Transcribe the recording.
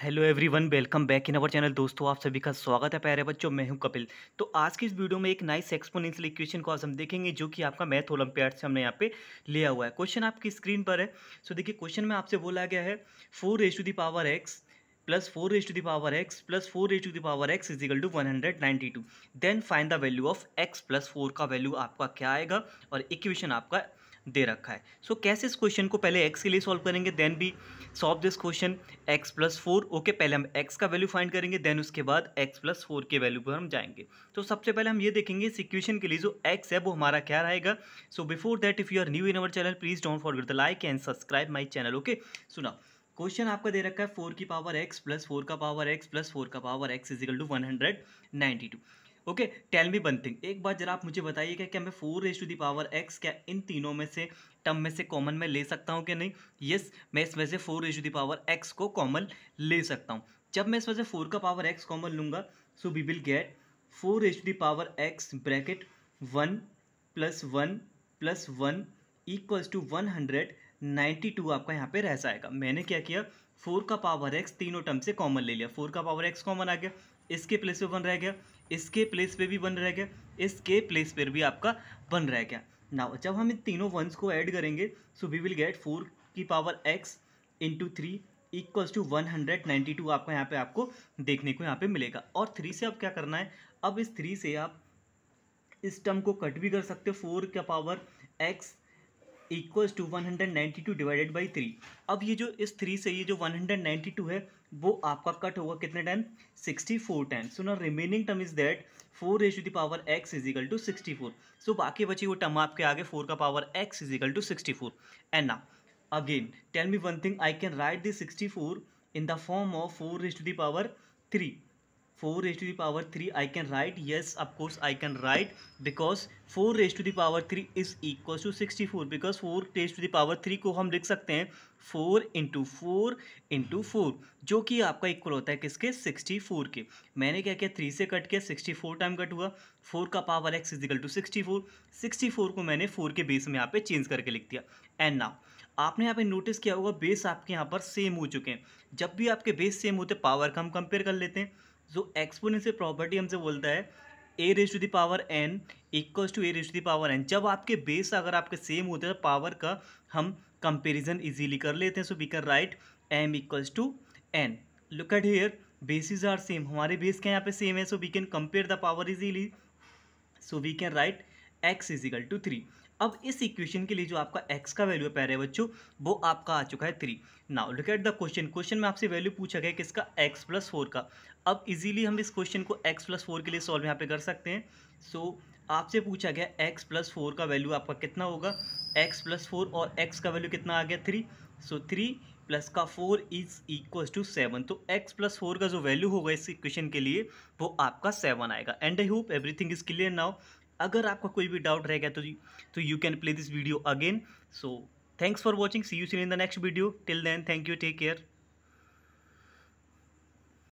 hello everyone welcome back in our channel दोस्तों आप सभी का स्वागत है प्यारे बच्चों मैं हूं कपिल तो आज की इस वीडियो में एक नाइस एक्सपोनेंशियल इक्वेशन को आज हम देखेंगे जो कि आपका मैथ ओलंपियाड से हमने यहाँ पे लिया हुआ है क्वेश्चन आपकी स्क्रीन पर है सो देखिए क्वेश्चन में आपसे बोला गया है four raise to the power x plus four raise to the power x plus four raise to the power x equal to one hundred ninety two then find the value of x plus four का value आपका क्या आएगा और equation आपका दे रखा है सो so, कैसे इस क्वेश्चन को पहले एक्स के लिए सॉल्व करेंगे देन भी solve this question x plus four okay पहले हम एक्स का वैल्यू फाइंड करेंगे देन उसके बाद एक्स प्लस फोर के वैल्यू पर हम जाएंगे तो so, सबसे पहले हम ये देखेंगे इस इक्वेशन के लिए जो एक्स है वो हमारा क्या रहेगा so before that if you are new in our channel please don't for the like and subscribe my channel okay सुना क्वेश्चन आपका दे रखा है फोर की पावर एक्स प्लस फोर का पावर एक्स प्लस फोर का power x equal to one hundred ninety two okay tell me one thing एक बात जरा आप मुझे बताइए क्या क्या मैं four raise to the power x क्या इन तीनों में से टर्म में से कॉमन में ले सकता हूँ कि नहीं यस मैं इसमें से four raise to the power x को कॉमन ले सकता हूँ जब मैं इसमें से फोर का पावर एक्स कॉमन लूँगा so we will get four raise to the power x bracket one plus one plus one equals to one hundred ninety two आपका यहाँ पे रह जाएगा मैंने क्या किया फोर का पावर एक्स तीनों टर्म से कॉमन ले लिया फोर का पावर एक्स कॉमन आ गया इसके प्लेस पे वन रह गया इसके प्लेस पे भी वन रह गया इसके प्लेस पर भी आपका वन रह गया ना जब हम इन तीनों वंस को ऐड करेंगे so we will get four की power x into three equals to one hundred ninety two आपका यहाँ पे आपको देखने को यहाँ पे मिलेगा और थ्री से अब क्या करना है अब इस थ्री से आप इस टर्म को कट भी कर सकते हो फोर का power x equals to one hundred ninety two divided by three अब ये जो इस थ्री से ये जो वन हंड्रेड नाइन्टी टू है वो आपका कट होगा कितने time sixty four time so ना remaining term is that four raise to the power x equal to sixty four so बाकी बची वो टर्म आपके आगे फोर का power x equal to sixty four and ना again tell me one thing I can write this sixty four in the form of four raise to the power three four raise to the power three I can right yes of course I can write because four raise to the power three is equal to sixty four because four raise to the power three को हम लिख सकते हैं four into four into four जो कि आपका equal होता है किसके सिक्सटी फोर के मैंने क्या किया थ्री से कट किया सिक्सटी फोर टाइम कट हुआ फोर का power x equal to sixty four sixty four को मैंने फोर के बेस में यहाँ पे चेंज करके लिख दिया एंड नाउ आपने यहाँ पे नोटिस किया होगा बेस आपके यहाँ पर सेम हो चुके हैं जब भी आपके बेस सेम होते पावर का हम कंपेयर कर लेते हैं जो एक्सपोनेंशियल प्रॉपर्टी हमसे बोलता है a raise to the power n equals to a raise to the power n जब आपके बेस अगर आपके सेम होते हैं तो पावर का हम कंपेरिजन ईजीली कर लेते हैं so we can write m equals to n look at here bases are same हमारे बेस के यहाँ पे सेम है so we can compare the power easily so we can write x equal to three अब इस equation के लिए जो आपका एक्स का वैल्यू पैर है बच्चों वो आपका आ चुका है three now look at the question question में आपसे वैल्यू पूछा गया किसका एक्स प्लस फोर का अब इजीली हम इस क्वेश्चन को एक्स प्लस फोर के लिए सॉल्व यहाँ पे कर सकते हैं सो so, आपसे पूछा गया एक्स प्लस फोर का वैल्यू आपका कितना होगा एक्स प्लस फोर और एक्स का वैल्यू कितना आ गया थ्री सो थ्री प्लस का four is equal to seven तो एक्स प्लस फोर का जो वैल्यू होगा इस इक्वेशन के लिए वो आपका सेवन आएगा and I hope everything is clear now अगर आपका कोई भी डाउट गया तो तो you can play this video again so thanks for watching see you seen in the next video till then thank you take care